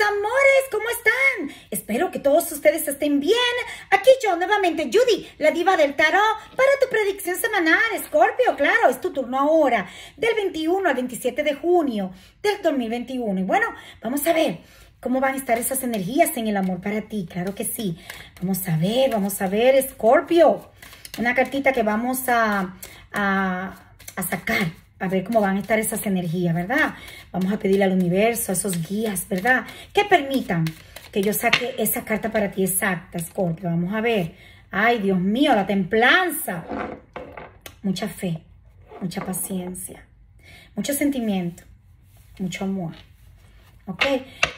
amores, ¿cómo están? Espero que todos ustedes estén bien. Aquí yo nuevamente, Judy, la diva del tarot, para tu predicción semanal, Scorpio, claro, es tu turno ahora, del 21 al 27 de junio del 2021. Y bueno, vamos a ver cómo van a estar esas energías en el amor para ti, claro que sí. Vamos a ver, vamos a ver, Scorpio, una cartita que vamos a, a sacar a ver cómo van a estar esas energías, ¿verdad? Vamos a pedirle al universo, a esos guías, ¿verdad? Que permitan que yo saque esa carta para ti exacta, Scorpio. Vamos a ver. Ay, Dios mío, la templanza. Mucha fe, mucha paciencia, mucho sentimiento, mucho amor. ¿Ok?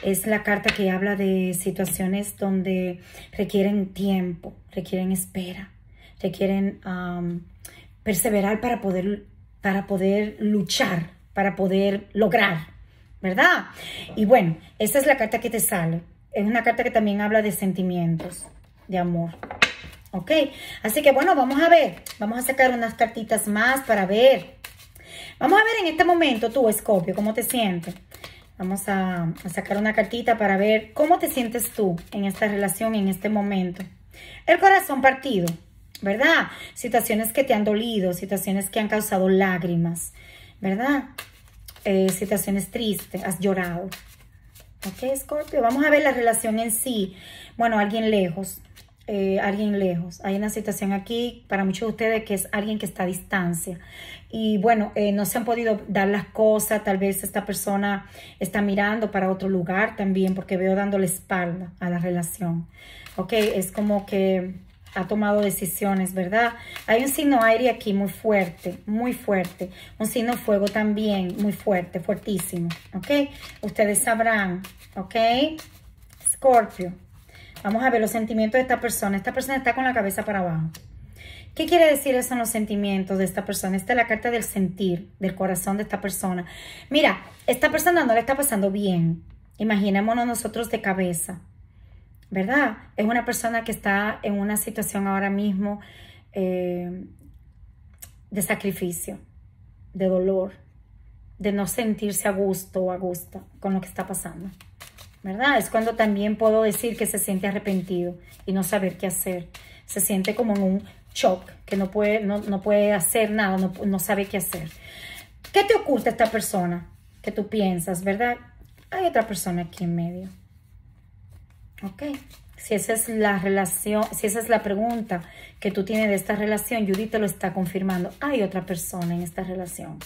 Es la carta que habla de situaciones donde requieren tiempo, requieren espera, requieren perseverar para poder para poder luchar, para poder lograr, ¿verdad? Y bueno, esta es la carta que te sale. Es una carta que también habla de sentimientos, de amor. ¿Ok? Así que bueno, vamos a ver. Vamos a sacar unas cartitas más para ver. Vamos a ver en este momento tú, Escopio, cómo te sientes. Vamos a, a, sacar una cartita para ver cómo te sientes tú en esta relación, en este momento. El corazón partido. ¿verdad? Situaciones que te han dolido, situaciones que han causado lágrimas, ¿verdad? Eh, situaciones tristes, has llorado. Ok, Scorpio, vamos a ver la relación en sí. Bueno, alguien lejos, eh, alguien lejos. Hay una situación aquí para muchos de ustedes que es alguien que está a distancia. Y bueno, eh, no se han podido dar las cosas. Tal vez esta persona está mirando para otro lugar también porque veo dándole espalda a la relación. Ok, es como que ha tomado decisiones, ¿verdad? Hay un signo aire aquí muy fuerte, muy fuerte. Un signo fuego también muy fuerte, fuertísimo, ¿ok? Ustedes sabrán, ¿ok? Scorpio. Vamos a ver los sentimientos de esta persona. Esta persona está con la cabeza para abajo. ¿Qué quiere decir eso en los sentimientos de esta persona? Esta es la carta del sentir, del corazón de esta persona. Mira, esta persona no le está pasando bien. Imaginémonos nosotros de cabeza. ¿verdad? Es una persona que está en una situación ahora mismo eh, de sacrificio, de dolor, de no sentirse a gusto o a gusto con lo que está pasando. ¿Verdad? Es cuando también puedo decir que se siente arrepentido y no saber qué hacer. Se siente como en un shock, que no puede, no, puede hacer nada, no, sabe qué hacer. ¿Qué te oculta esta persona que tú piensas, verdad? Hay otra persona aquí en medio. Ok. Si esa es la relación, si esa es la pregunta que tú tienes de esta relación, Judith te lo está confirmando. Hay otra persona en esta relación.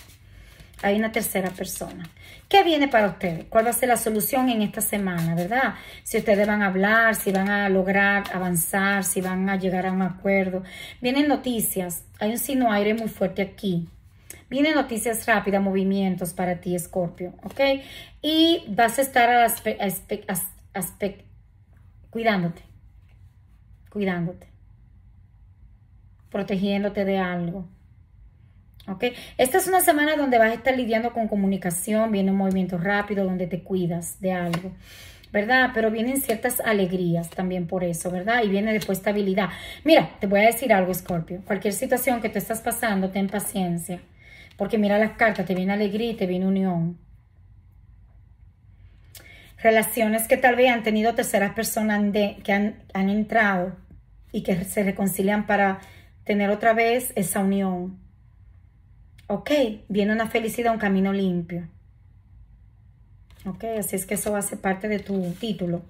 Hay una tercera persona. ¿Qué viene para ustedes? ¿Cuál va a ser la solución en esta semana, verdad? Si ustedes van a hablar, si van a lograr avanzar, si van a llegar a un acuerdo. Vienen noticias. Hay un sino aire muy fuerte aquí. Vienen noticias rápidas, movimientos para ti, Scorpio, ¿ok? Y vas a estar a, la cuidándote, cuidándote, protegiéndote de algo. ¿Ok? Esta es una semana donde vas a estar lidiando con comunicación, viene un movimiento rápido donde te cuidas de algo. ¿verdad? Pero vienen ciertas alegrías también por eso, ¿verdad? Y viene después estabilidad. Mira, te voy a decir algo, Scorpio. Cualquier situación que te estás pasando, ten paciencia. Porque mira las cartas, te viene alegría y te viene unión relaciones que tal vez han tenido terceras personas que han, han, entrado y que se reconcilian para tener otra vez esa unión. Ok, viene una felicidad, un camino limpio. Ok, así es que eso va a parte de tu título.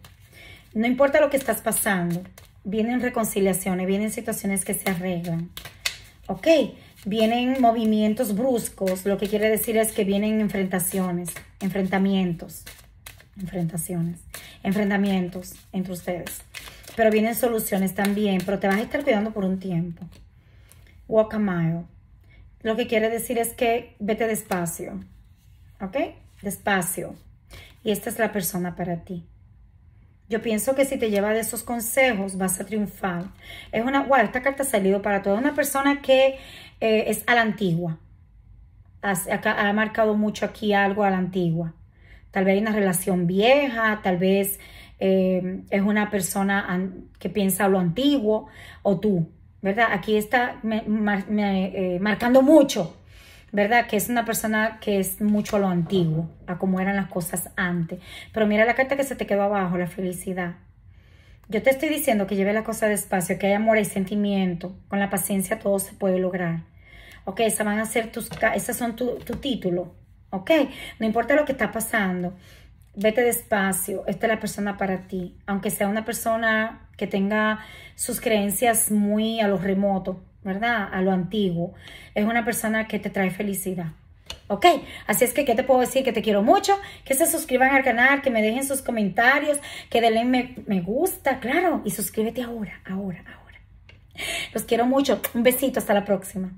No importa lo que estás pasando, vienen reconciliaciones, vienen situaciones que se arreglan. Ok, vienen movimientos bruscos, lo que quiere decir es que vienen enfrentaciones, enfrentamientos. Enfrentaciones, enfrentamientos entre ustedes. Pero vienen soluciones también, pero te vas a estar cuidando por un tiempo. Walk a mile. Lo que quiere decir es que vete despacio, ¿ok? Despacio. Y esta es la persona para ti. Yo pienso que si te lleva de esos consejos vas a triunfar. Es una, wow, esta carta ha salido para toda una persona que eh, es a la antigua. ha marcado mucho aquí algo a la antigua. Tal vez hay una relación vieja, tal vez eh, es una persona que piensa lo antiguo o tú, ¿verdad? Aquí está eh, marcando mucho, ¿verdad? Que es una persona que es mucho a lo antiguo, a cómo eran las cosas antes. Pero mira la carta que se te quedó abajo, la felicidad. Yo te estoy diciendo que lleve la cosa despacio, que hay amor y sentimiento. Con la paciencia todo se puede lograr. Ok, esas van a ser tus, esas son tu título. ¿ok? No importa lo que está pasando, vete despacio, esta es la persona para ti, aunque sea una persona que tenga sus creencias muy a lo remoto, ¿verdad? A lo antiguo, es una persona que te trae felicidad. ¿Ok? Así es que, ¿qué te puedo decir? Que te quiero mucho, que se suscriban al canal, que me dejen sus comentarios, que denle me gusta, claro, y suscríbete ahora, ahora, ahora. Los quiero mucho. Un besito, hasta la próxima.